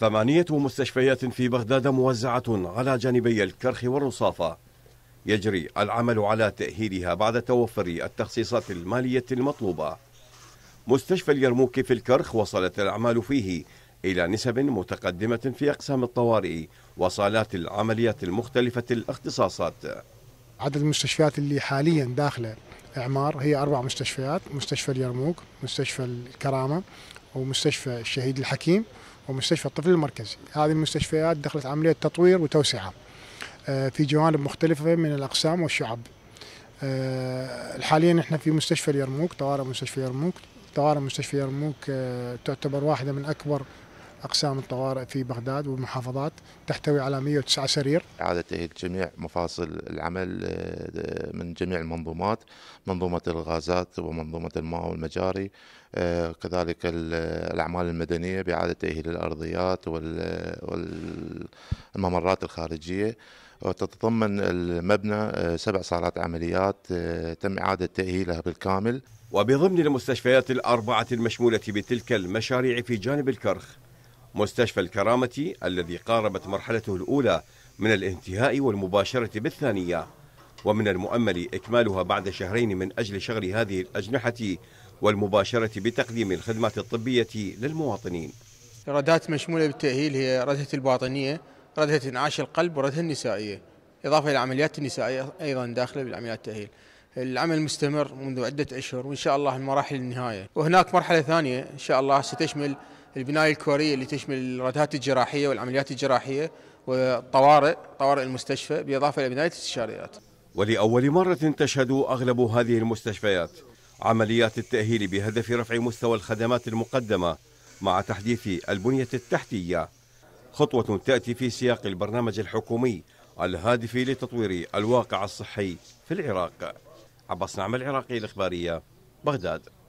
ثمانية مستشفيات في بغداد موزعة على جانبي الكرخ والرصافة يجري العمل على تأهيلها بعد توفر التخصيصات المالية المطلوبة مستشفى اليرموك في الكرخ وصلت الأعمال فيه إلى نسب متقدمة في أقسام الطوارئ وصالات العمليات المختلفة الاختصاصات عدد المستشفيات اللي حاليا داخلة إعمار هي أربع مستشفيات مستشفى اليرموك مستشفى الكرامة ومستشفى الشهيد الحكيم ومستشفى الطفل المركزي هذه المستشفيات دخلت عملية تطوير وتوسعة آه، في جوانب مختلفة من الأقسام والشعب آه، حاليا احنا في مستشفى اليرموك طوارئ مستشفى اليرموك طوارئ مستشفى اليرموك آه، تعتبر واحدة من أكبر أقسام الطوارئ في بغداد والمحافظات تحتوي على 109 سرير إعادة تأهيل جميع مفاصل العمل آه، من جميع المنظومات منظومة الغازات ومنظومة الماء والمجاري آه، كذلك الأعمال المدنية بإعادة تأهيل الأرضيات والممرات الخارجية وتتضمن المبنى آه، سبع صالات عمليات تم إعادة تأهيلها بالكامل وبضمن المستشفيات الأربعة المشمولة بتلك المشاريع في جانب الكرخ مستشفى الكرامة الذي قاربت مرحلته الأولى من الانتهاء والمباشرة بالثانية ومن المؤمل إكمالها بعد شهرين من أجل شغل هذه الأجنحة والمباشرة بتقديم الخدمات الطبية للمواطنين ردات مشمولة بالتأهيل هي ردة الباطنية ردة انعاش القلب وردة النسائية إضافة إلى العمليات النسائية أيضا داخلة بالعمليات التأهيل العمل مستمر منذ عدة أشهر وإن شاء الله المراحل النهاية وهناك مرحلة ثانية إن شاء الله ستشمل البناية الكورية اللي تشمل الردهات الجراحية والعمليات الجراحية والطوارئ طوارئ المستشفى بالإضافة إلى بناية الاستشاريات ولأول مرة تشهد أغلب هذه المستشفيات عمليات التأهيل بهدف رفع مستوى الخدمات المقدمة مع تحديث البنية التحتية خطوة تأتي في سياق البرنامج الحكومي الهادف لتطوير الواقع الصحي في العراق عباس نعم العراقي الإخبارية بغداد